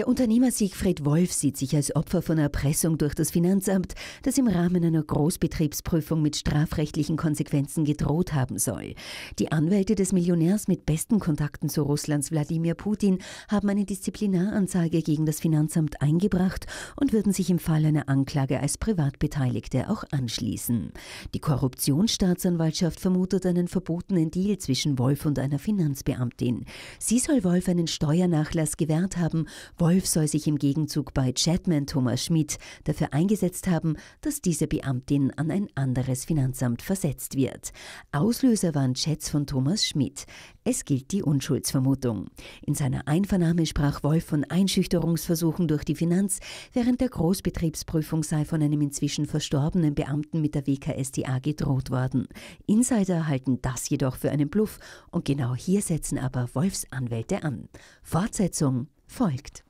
Der Unternehmer Siegfried Wolf sieht sich als Opfer von Erpressung durch das Finanzamt, das im Rahmen einer Großbetriebsprüfung mit strafrechtlichen Konsequenzen gedroht haben soll. Die Anwälte des Millionärs mit besten Kontakten zu Russlands Wladimir Putin haben eine Disziplinaranzeige gegen das Finanzamt eingebracht und würden sich im Fall einer Anklage als Privatbeteiligte auch anschließen. Die Korruptionsstaatsanwaltschaft vermutet einen verbotenen Deal zwischen Wolf und einer Finanzbeamtin. Sie soll Wolf einen Steuernachlass gewährt haben, Wolf Wolf soll sich im Gegenzug bei Chatman Thomas Schmidt dafür eingesetzt haben, dass diese Beamtin an ein anderes Finanzamt versetzt wird. Auslöser waren Chats von Thomas Schmidt. Es gilt die Unschuldsvermutung. In seiner Einvernahme sprach Wolf von Einschüchterungsversuchen durch die Finanz, während der Großbetriebsprüfung sei von einem inzwischen verstorbenen Beamten mit der WKSDA gedroht worden. Insider halten das jedoch für einen Bluff und genau hier setzen aber Wolfs Anwälte an. Fortsetzung folgt.